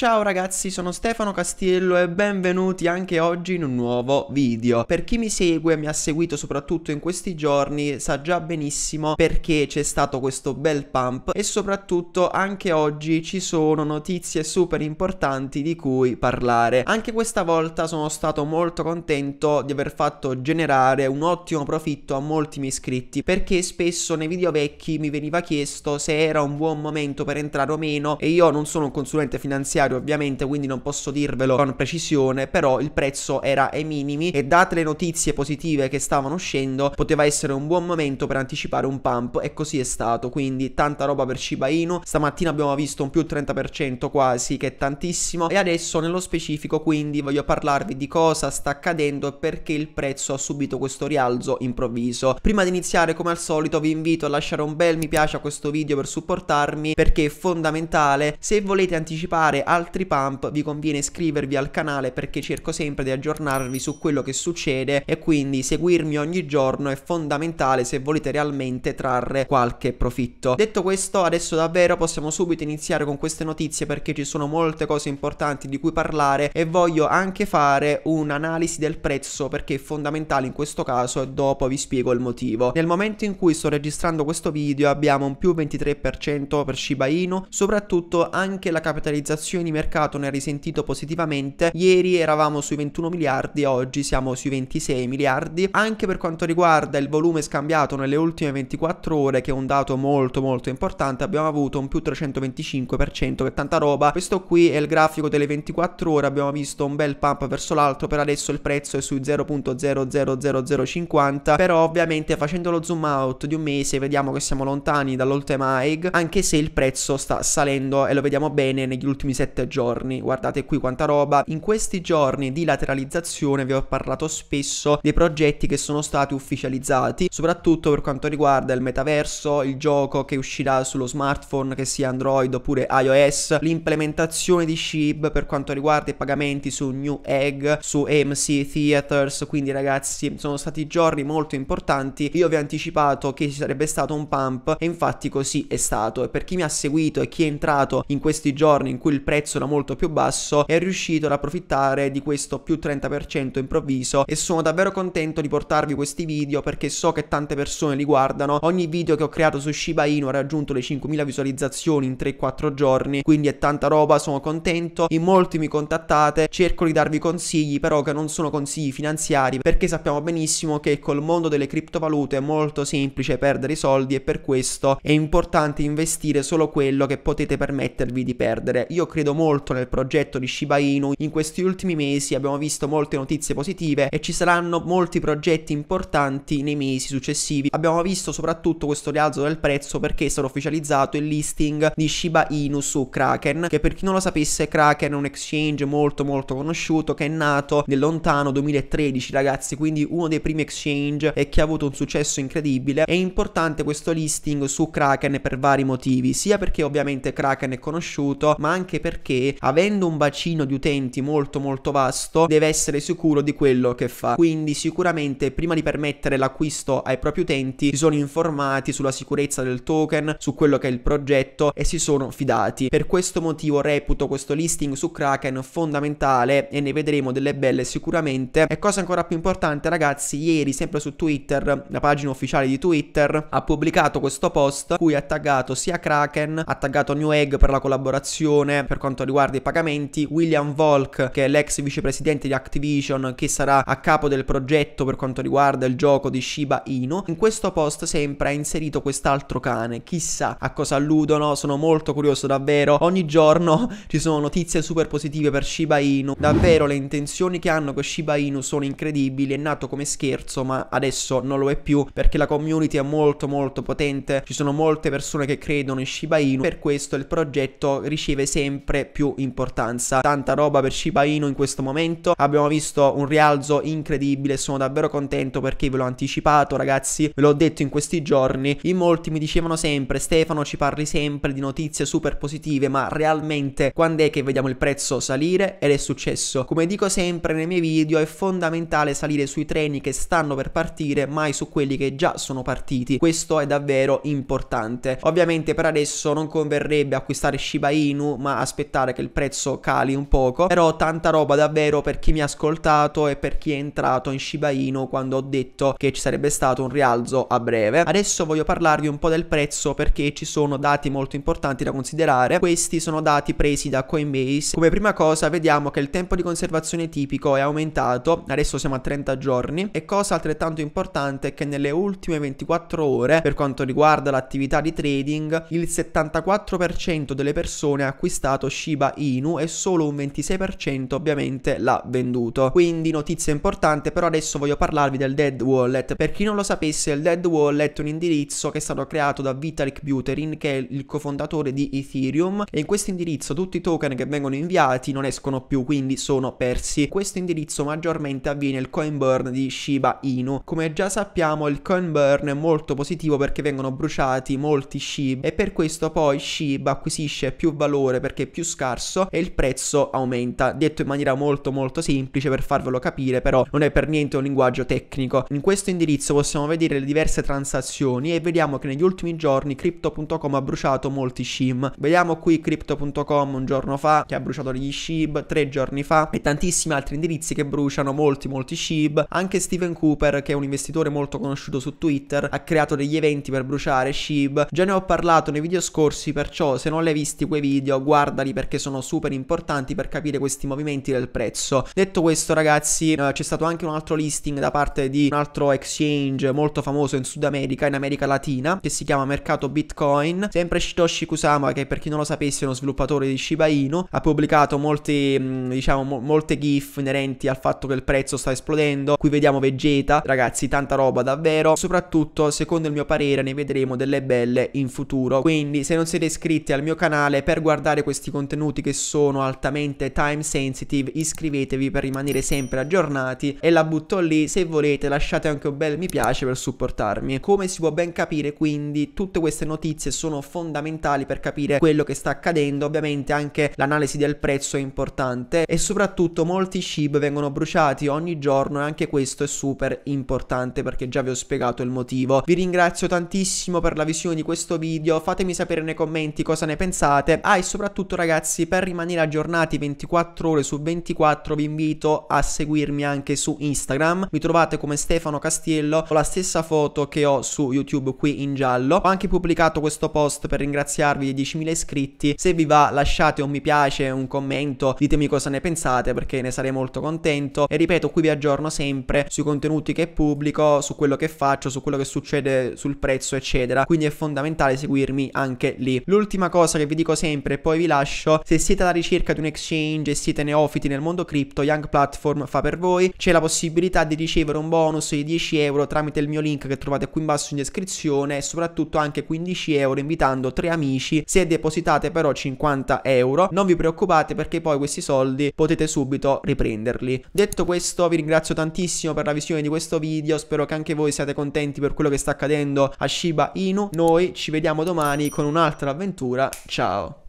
Ciao ragazzi, sono Stefano Castiello e benvenuti anche oggi in un nuovo video. Per chi mi segue, e mi ha seguito soprattutto in questi giorni, sa già benissimo perché c'è stato questo bel pump e soprattutto anche oggi ci sono notizie super importanti di cui parlare. Anche questa volta sono stato molto contento di aver fatto generare un ottimo profitto a molti miei iscritti perché spesso nei video vecchi mi veniva chiesto se era un buon momento per entrare o meno e io non sono un consulente finanziario finanziario ovviamente, quindi non posso dirvelo con precisione, però il prezzo era ai minimi e date le notizie positive che stavano uscendo, poteva essere un buon momento per anticipare un pump e così è stato, quindi tanta roba per Shiba Inu, stamattina abbiamo visto un più 30% quasi, che è tantissimo, e adesso nello specifico quindi voglio parlarvi di cosa sta accadendo e perché il prezzo ha subito questo rialzo improvviso. Prima di iniziare come al solito vi invito a lasciare un bel mi piace a questo video per supportarmi perché è fondamentale se volete anticipare al altri pump vi conviene iscrivervi al canale perché cerco sempre di aggiornarvi su quello che succede e quindi seguirmi ogni giorno è fondamentale se volete realmente trarre qualche profitto. Detto questo adesso davvero possiamo subito iniziare con queste notizie perché ci sono molte cose importanti di cui parlare e voglio anche fare un'analisi del prezzo perché è fondamentale in questo caso e dopo vi spiego il motivo. Nel momento in cui sto registrando questo video abbiamo un più 23% per Shiba Inu soprattutto anche la capitalizzazione di mercato ne ha risentito positivamente. Ieri eravamo sui 21 miliardi, oggi siamo sui 26 miliardi. Anche per quanto riguarda il volume scambiato nelle ultime 24 ore, che è un dato molto molto importante, abbiamo avuto un più 325% che tanta roba. Questo qui è il grafico delle 24 ore, abbiamo visto un bel pump verso l'alto, per adesso il prezzo è sui 0.000050, però ovviamente facendo lo zoom out di un mese vediamo che siamo lontani dall'all time high, anche se il prezzo sta salendo e lo vediamo bene negli ultimi 7 7 giorni. Guardate qui quanta roba. In questi giorni di lateralizzazione vi ho parlato spesso dei progetti che sono stati ufficializzati, soprattutto per quanto riguarda il metaverso, il gioco che uscirà sullo smartphone che sia Android oppure iOS, l'implementazione di SHIB per quanto riguarda i pagamenti su New Egg, su AMC Theaters, quindi ragazzi sono stati giorni molto importanti. Io vi ho anticipato che ci sarebbe stato un pump e infatti così è stato. E per chi mi ha seguito e chi è entrato in questi giorni in cui il prezzo prezzo era molto più basso è riuscito ad approfittare di questo più 30% improvviso e sono davvero contento di portarvi questi video perché so che tante persone li guardano ogni video che ho creato su Shiba Inu ha raggiunto le 5.000 visualizzazioni in 3-4 giorni quindi è tanta roba sono contento in molti mi contattate cerco di darvi consigli però che non sono consigli finanziari perché sappiamo benissimo che col mondo delle criptovalute è molto semplice perdere i soldi e per questo è importante investire solo quello che potete permettervi di perdere io credo credo molto nel progetto di Shiba Inu. In questi ultimi mesi abbiamo visto molte notizie positive e ci saranno molti progetti importanti nei mesi successivi. Abbiamo visto soprattutto questo rialzo del prezzo perché è stato ufficializzato il listing di Shiba Inu su Kraken, che per chi non lo sapesse Kraken è un exchange molto molto conosciuto che è nato nel lontano 2013 ragazzi, quindi uno dei primi exchange e che ha avuto un successo incredibile. È importante questo listing su Kraken per vari motivi, sia perché ovviamente Kraken è conosciuto, ma anche perché perché avendo un bacino di utenti molto molto vasto deve essere sicuro di quello che fa. Quindi sicuramente prima di permettere l'acquisto ai propri utenti si sono informati sulla sicurezza del token, su quello che è il progetto e si sono fidati. Per questo motivo reputo questo listing su Kraken fondamentale e ne vedremo delle belle sicuramente. E cosa ancora più importante ragazzi, ieri sempre su Twitter, la pagina ufficiale di Twitter, ha pubblicato questo post cui ha taggato sia Kraken, ha taggato New Egg per la collaborazione per quanto quanto riguarda i pagamenti. William Volk, che è l'ex vicepresidente di Activision, che sarà a capo del progetto per quanto riguarda il gioco di Shiba Inu. In questo post sempre ha inserito quest'altro cane. Chissà a cosa alludono, sono molto curioso davvero. Ogni giorno ci sono notizie super positive per Shiba Inu. Davvero le intenzioni che hanno con Shiba Inu sono incredibili. È nato come scherzo, ma adesso non lo è più perché la community è molto molto potente. Ci sono molte persone che credono in Shiba Inu. Per questo il progetto riceve sempre sempre più importanza. Tanta roba per Shiba Inu in questo momento. Abbiamo visto un rialzo incredibile. Sono davvero contento perché ve l'ho anticipato, ragazzi. Ve l'ho detto in questi giorni. In molti mi dicevano sempre: Stefano, ci parli sempre di notizie super positive. Ma realmente, quando è che vediamo il prezzo salire? Ed è successo. Come dico sempre nei miei video, è fondamentale salire sui treni che stanno per partire, mai su quelli che già sono partiti. Questo è davvero importante. Ovviamente, per adesso non converrebbe acquistare Shiba Inu, ma aspettare aspettare che il prezzo cali un poco, però tanta roba davvero per chi mi ha ascoltato e per chi è entrato in Shiba Inu quando ho detto che ci sarebbe stato un rialzo a breve. Adesso voglio parlarvi un po' del prezzo perché ci sono dati molto importanti da considerare. Questi sono dati presi da Coinbase. Come prima cosa vediamo che il tempo di conservazione tipico è aumentato, adesso siamo a 30 giorni e cosa altrettanto importante è che nelle ultime 24 ore per quanto riguarda l'attività di trading il 74% delle persone ha acquistato Shiba Inu e solo un 26% ovviamente l'ha venduto. Quindi notizia importante, però adesso voglio parlarvi del Dead Wallet. Per chi non lo sapesse, il Dead Wallet è un indirizzo che è stato creato da Vitalik Buterin, che è il cofondatore di Ethereum, e in questo indirizzo tutti i token che vengono inviati non escono più, quindi sono persi. Questo indirizzo maggiormente avviene il coin burn di Shiba Inu. Come già sappiamo, il coin burn è molto positivo perché vengono bruciati molti Shiba e per questo poi Shiba acquisisce più valore perché più scarso e il prezzo aumenta. Detto in maniera molto molto semplice per farvelo capire, però non è per niente un linguaggio tecnico. In questo indirizzo possiamo vedere le diverse transazioni e vediamo che negli ultimi giorni crypto.com ha bruciato molti shim. Vediamo qui crypto.com un giorno fa che ha bruciato degli shib, tre giorni fa e tantissimi altri indirizzi che bruciano molti molti shib. Anche Steven Cooper, che è un investitore molto conosciuto su Twitter, ha creato degli eventi per bruciare shib. Già ne ho parlato nei video scorsi, perciò se non l'hai visti quei video guardali perché sono super importanti per capire questi movimenti del prezzo. Detto questo ragazzi eh, c'è stato anche un altro listing da parte di un altro exchange molto famoso in Sud America, in America Latina, che si chiama Mercato Bitcoin. Sempre Shitoshi Kusama che per chi non lo sapesse è uno sviluppatore di Shiba Inu, ha pubblicato molti, mm, diciamo, mo- molte GIF inerenti al fatto che il prezzo sta esplodendo. Qui vediamo Vegeta, ragazzi tanta roba davvero. Soprattutto secondo il mio parere ne vedremo delle belle in futuro. Quindi se non siete iscritti al mio canale per guardare questi contenuti contenuti che sono altamente time sensitive, iscrivetevi per rimanere sempre aggiornati e la butto lì, se volete lasciate anche un bel mi piace per supportarmi. Come si può ben capire quindi tutte queste notizie sono fondamentali per capire quello che sta accadendo, ovviamente anche l'analisi del prezzo è importante e soprattutto molti chip vengono bruciati ogni giorno e anche questo è super importante perché già vi ho spiegato il motivo. Vi ringrazio tantissimo per la visione di questo video, fatemi sapere nei commenti cosa ne pensate, ah e soprattutto ragazzi ragazzi, per rimanere aggiornati 24 ore su 24 vi invito a seguirmi anche su Instagram. Mi trovate come Stefano Castiello, ho la stessa foto che ho su YouTube qui in giallo. Ho anche pubblicato questo post per ringraziarvi di 10.000 iscritti. Se vi va lasciate un mi piace, un commento, ditemi cosa ne pensate perché ne sarei molto contento. E ripeto, qui vi aggiorno sempre sui contenuti che pubblico, su quello che faccio, su quello che succede sul prezzo, eccetera. Quindi è fondamentale seguirmi anche lì. L'ultima cosa che vi dico sempre e poi vi lascio lascio. Se siete alla ricerca di un exchange e siete neofiti nel mondo cripto, Young Platform fa per voi. C'è la possibilità di ricevere un bonus di 10 euro tramite il mio link che trovate qui in basso in descrizione e soprattutto anche 15 euro invitando tre amici se depositate però 50 euro. Non vi preoccupate perché poi questi soldi potete subito riprenderli. Detto questo vi ringrazio tantissimo per la visione di questo video, spero che anche voi siate contenti per quello che sta accadendo a Shiba Inu. Noi ci vediamo domani con un'altra avventura, ciao!